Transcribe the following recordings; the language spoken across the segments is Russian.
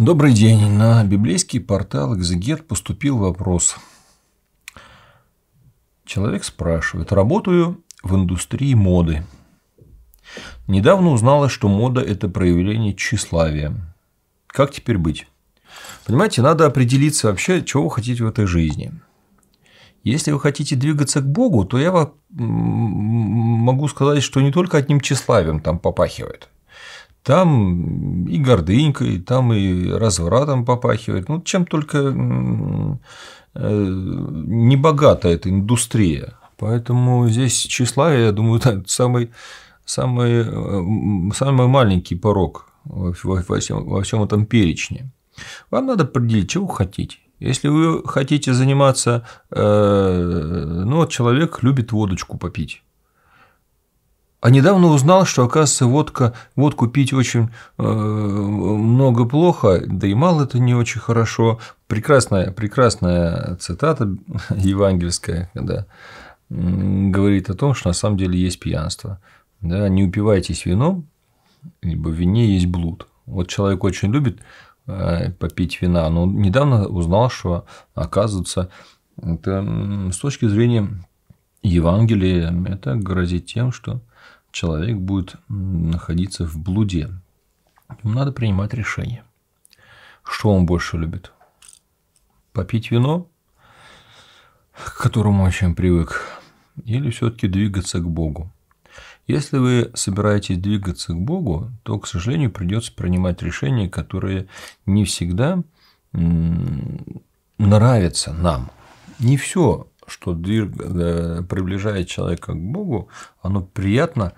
Добрый день. На библейский портал «Экзегет» поступил вопрос. Человек спрашивает. Работаю в индустрии моды. Недавно узнала, что мода – это проявление тщеславия. Как теперь быть? Понимаете, надо определиться вообще, чего вы хотите в этой жизни. Если вы хотите двигаться к Богу, то я могу сказать, что не только одним тщеславием там попахивает – там и гордынькой, там и развратом попахивает. Ну, чем только э, не богата эта индустрия. Поэтому здесь числа, я думаю, самый, самый, э, самый маленький порог во всем, во всем этом перечне. Вам надо определить, чего вы хотите. Если вы хотите заниматься, э, ну, человек любит водочку попить. А недавно узнал, что, оказывается, водка, водку пить очень э, много плохо, да и мало это не очень хорошо. Прекрасная, прекрасная цитата евангельская, когда говорит о том, что на самом деле есть пьянство. Да, не упивайтесь вином, ибо в вине есть блуд. Вот человек очень любит э, попить вина, но недавно узнал, что, оказывается, это с точки зрения Евангелие это грозит тем, что человек будет находиться в блуде. Ему надо принимать решение. Что он больше любит? Попить вино, к которому очень привык, или все-таки двигаться к Богу? Если вы собираетесь двигаться к Богу, то, к сожалению, придется принимать решения, которые не всегда нравятся нам. Не все что дыр э, приближает человека к Богу, оно приятно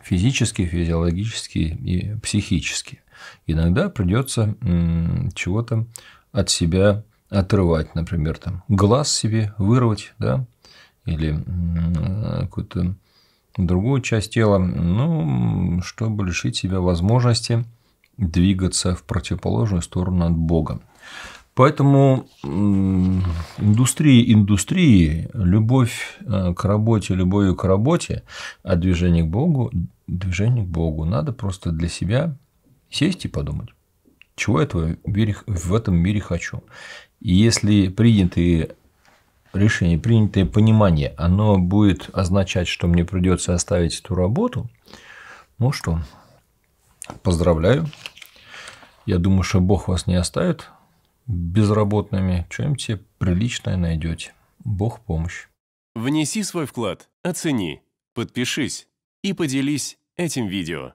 физически, физиологически и психически. Иногда придется чего-то от себя отрывать, например, там глаз себе вырвать, да, или какую-то другую часть тела, ну, чтобы лишить себя возможности двигаться в противоположную сторону от Бога. Поэтому индустрии индустрии, любовь э, к работе, любовью к работе, а движение к Богу, движение к Богу. Надо просто для себя сесть и подумать, чего я в этом мире хочу. И если принятые решение, принятое понимание, оно будет означать, что мне придется оставить эту работу, ну что, поздравляю. Я думаю, что Бог вас не оставит безработными, что-нибудь себе приличное найдете. Бог помощь. Внеси свой вклад, оцени, подпишись и поделись этим видео.